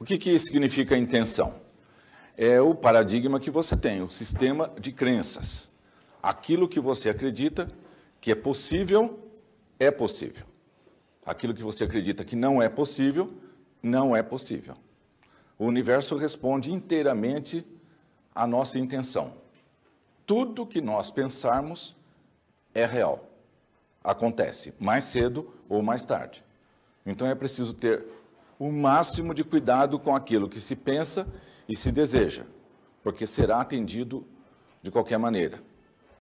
O que, que significa intenção? É o paradigma que você tem, o sistema de crenças. Aquilo que você acredita que é possível, é possível. Aquilo que você acredita que não é possível, não é possível. O universo responde inteiramente à nossa intenção. Tudo que nós pensarmos é real. Acontece mais cedo ou mais tarde. Então é preciso ter o máximo de cuidado com aquilo que se pensa e se deseja, porque será atendido de qualquer maneira.